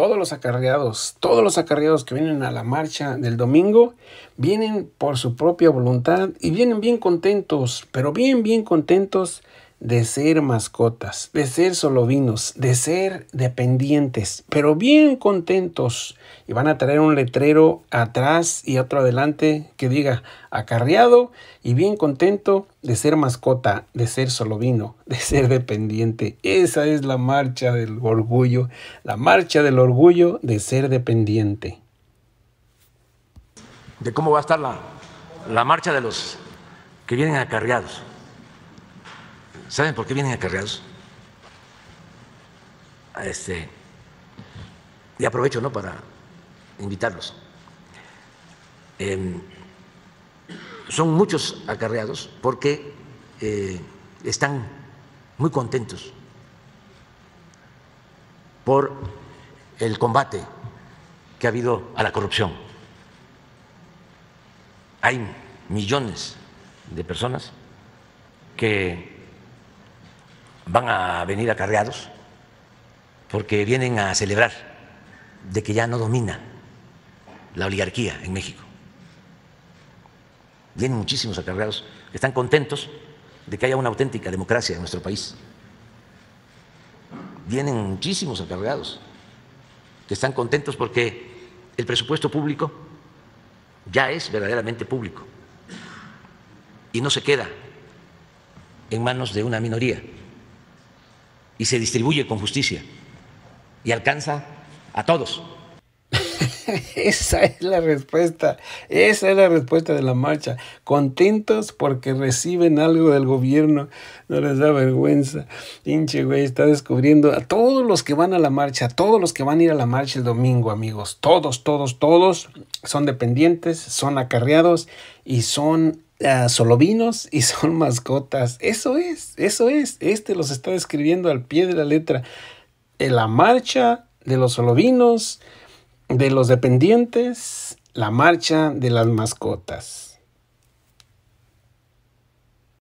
todos los acarreados, todos los acarreados que vienen a la marcha del domingo, vienen por su propia voluntad y vienen bien contentos, pero bien, bien contentos de ser mascotas, de ser solovinos, de ser dependientes, pero bien contentos. Y van a traer un letrero atrás y otro adelante que diga acarreado y bien contento de ser mascota, de ser solovino, de ser dependiente. Esa es la marcha del orgullo, la marcha del orgullo de ser dependiente. De cómo va a estar la, la marcha de los que vienen acarreados ¿Saben por qué vienen acarreados? Este, y aprovecho ¿no? para invitarlos. Em, son muchos acarreados porque eh, están muy contentos por el combate que ha habido a la corrupción. Hay millones de personas que van a venir acarreados porque vienen a celebrar de que ya no domina la oligarquía en México. Vienen muchísimos acarreados que están contentos de que haya una auténtica democracia en nuestro país. Vienen muchísimos acarreados que están contentos porque el presupuesto público ya es verdaderamente público y no se queda en manos de una minoría y se distribuye con justicia y alcanza a todos. Esa es la respuesta, esa es la respuesta de la marcha. Contentos porque reciben algo del gobierno, no les da vergüenza. Pinche güey, está descubriendo a todos los que van a la marcha, a todos los que van a ir a la marcha el domingo, amigos. Todos, todos, todos son dependientes, son acarreados y son solovinos y son mascotas. Eso es, eso es. Este los está describiendo al pie de la letra. Eh, la marcha de los solovinos, de los dependientes, la marcha de las mascotas.